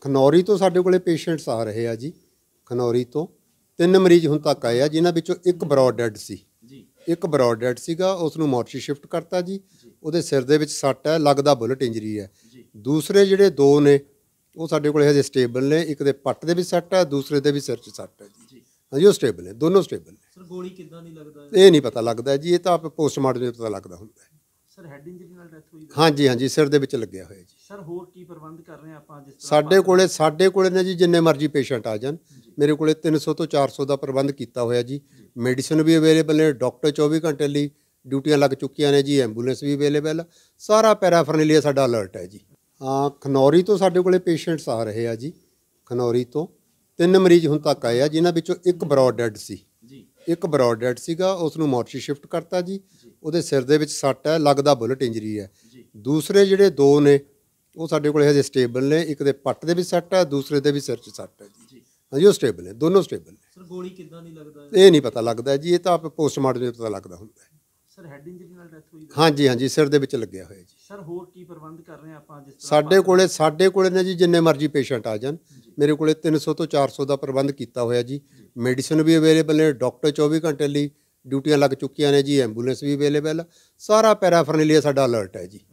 ਖਨੌਰੀ ਤੋਂ ਸਾਡੇ ਕੋਲੇ ਪੇਸ਼ੈਂਟਸ ਆ ਰਹੇ ਆ ਜੀ ਖਨੌਰੀ ਤੋਂ ਤਿੰਨ ਮਰੀਜ਼ ਹੁਣ ਤੱਕ ਆਏ ਆ ਜਿਨ੍ਹਾਂ ਵਿੱਚੋਂ ਇੱਕ ਬਰੋਡ ਡੈਡ ਸੀ ਜੀ ਇੱਕ ਬਰੋਡ ਡੈਡ ਸੀਗਾ ਉਸ ਨੂੰ ਮੋਰਚੀ ਸ਼ਿਫਟ ਕਰਤਾ ਜੀ ਉਹਦੇ ਸਿਰ ਦੇ ਵਿੱਚ ਸੱਟ ਹੈ ਲੱਗਦਾ ਬੁਲਟ ਇੰਜਰੀ ਹੈ ਦੂਸਰੇ ਜਿਹੜੇ ਦੋ ਨੇ ਉਹ ਸਾਡੇ ਕੋਲੇ ਹਜੇ ਸਟੇਬਲ ਨੇ ਇੱਕ ਦੇ ਪੱਟ ਦੇ ਵਿੱਚ ਸੱਟ ਹੈ ਦੂਸਰੇ ਦੇ ਵੀ ਸਿਰ 'ਚ ਸੱਟ ਹੈ ਜੀ ਹਾਂਜੀ ਉਹ ਸਟੇਬਲ ਨੇ ਦੋਨੋਂ ਸਟੇਬਲ ਨੇ ਸਰ ਗੋਲੀ ਕਿੱਦਾਂ ਦੀ ਲੱਗਦਾ ਹੈ ਇਹ ਨਹੀਂ ਪਤਾ ਲੱਗਦਾ ਜੀ ਇਹ ਤਾਂ ਆਪ ਪੋਸਟਮਾਰਟਮ ਦੇ ਪਤਾ ਲੱਗਦਾ ਹੁੰਦਾ ਹੈ ਸਰ ਹੈਡ ਇੰਜਰੀ ਨਾਲ ਡੈਥ ਹੋਈ ਹਾਂਜੀ ਹਾਂਜੀ ਸਿਰ ਦੇ ਵਿੱਚ ਲੱਗਿਆ ਹੋਇਆ ਜੀ ਸਰ ਹੋਰ ਕੀ ਪ੍ਰਬੰਧ ਕਰ ਰਹੇ ਆਪਾਂ ਜਿਸ ਤਰ੍ਹਾਂ ਸਾਡੇ ਕੋਲੇ ਸਾਡੇ ਕੋਲੇ ਨੇ ਜੀ ਜਿੰਨੇ ਮਰਜ਼ੀ ਪੇਸ਼ੈਂਟ ਆ ਜਾਣ ਮੇਰੇ ਕੋਲੇ 300 ਤੋਂ 400 ਦਾ ਪ੍ਰਬੰਧ ਕੀਤਾ ਹੋਇਆ ਜੀ ਮੈਡੀਸਨ ਵੀ ਅਵੇਲੇਬਲ ਨੇ ਡਾਕਟਰ 24 ਘੰਟੇ ਲਈ ਡਿਊਟੀਆਂ ਲੱਗ ਚੁੱਕੀਆਂ ਨੇ ਜੀ ਐਂਬੂਲੈਂਸ ਵੀ ਅਵੇਲੇਬਲ ਸਾਰਾ ਪੈਰਾਫਰਨਲੀਆ ਸਾਡਾ ਅਲਰਟ ਹੈ ਜੀ ਹਾਂ ਖਨੌਰੀ ਤੋਂ ਸਾਡੇ ਕੋਲੇ ਪੇਸ਼ੈਂਟਸ ਆ ਰਹੇ ਆ ਜੀ ਖਨੌਰੀ ਤੋਂ ਤਿੰਨ ਮਰੀਜ਼ ਹੁਣ ਤੱਕ ਆਏ ਆ ਜਿਨ੍ਹਾਂ ਵਿੱਚੋਂ ਇੱਕ ਬਰੋਡ ਡੈਡ ਸੀ ਜੀ ਇੱਕ ਬਰੋਡ ਡੈਡ ਸੀਗਾ ਉਸ ਨੂੰ ਮੋਰਚੀ ਸ਼ਿਫਟ ਕਰਤਾ ਜੀ ਉਹਦੇ ਸਿਰ ਦੇ ਵਿੱਚ ਸੱਟ ਹੈ ਲੱਗਦਾ ਬੁਲਟ ਇੰਜਰੀ ਹੈ ਦੂਸਰੇ ਜਿਹੜੇ ਦੋ ਨੇ ਉਹ ਸਾਡੇ ਕੋਲ ਹਜੇ ਸਟੇਬਲ ਨੇ ਇੱਕ ਦੇ ਪੱਟ ਦੇ ਵਿੱਚ ਸੱਟ ਹੈ ਦੂਸਰੇ ਦੇ ਵੀ ਸਿਰ 'ਚ ਸੱਟ ਹੈ ਜੀ ਹਾਂਜੀ ਉਹ ਸਟੇਬਲ ਨੇ ਦੋਨੋਂ ਸਟੇਬਲ ਨੇ ਸਰ ਗੋਲੀ ਕਿੱਦਾਂ ਦੀ ਲੱਗਦਾ ਇਹ ਨਹੀਂ ਪਤਾ ਲੱਗਦਾ ਜੀ ਇਹ ਤਾਂ ਆਪ ਪੋਸਟਮਾਰਟਮ ਦੇ ਪਤਾ ਲੱਗਦਾ ਹੁੰਦਾ ਹੈ ਸਰ ਹੈਡ ਇੰਜਰੀ ਨਾਲ ਡੈਥ ਹੋਈ ਹਾਂਜੀ ਹਾਂਜੀ ਸਿਰ ਦੇ ਵਿੱਚ ਲੱਗਿਆ ਹੋਇਆ ਜੀ ਸਰ ਹੋਰ ਕੀ ਪ੍ਰਬੰਧ ਕਰ ਰਹੇ ਆਪਾਂ ਜਿਸ ਤਰ੍ਹਾਂ ਸਾਡੇ ਕੋਲੇ ਸਾਡੇ ਕੋਲੇ ਨੇ ਜੀ ਜਿੰਨੇ ਮਰਜ਼ੀ ਪੇਸ਼ੈਂਟ ਆ ਜਾਣ ਮੇਰੇ ਕੋਲੇ 300 ਤੋਂ 400 ਦਾ ਪ੍ਰਬੰਧ ਕੀਤਾ ਹੋਇਆ ਜੀ ਮੈਡੀਸਨ ਵੀ ਅਵੇਲੇਬਲ ਨੇ ਡਾਕਟਰ 24 ਘੰਟੇ ਲਈ ਡਿਊਟੀਆਂ ਲੱਗ ਚੁੱਕੀਆਂ ਨੇ ਜੀ ਐਂਬੂਲੈਂਸ ਵੀ ਅਵੇਲੇਬਲ ਸਾਰਾ ਪੈਰਾਫਰਨਲੀਆ ਸਾਡਾ ਅਲਰਟ ਹੈ ਜੀ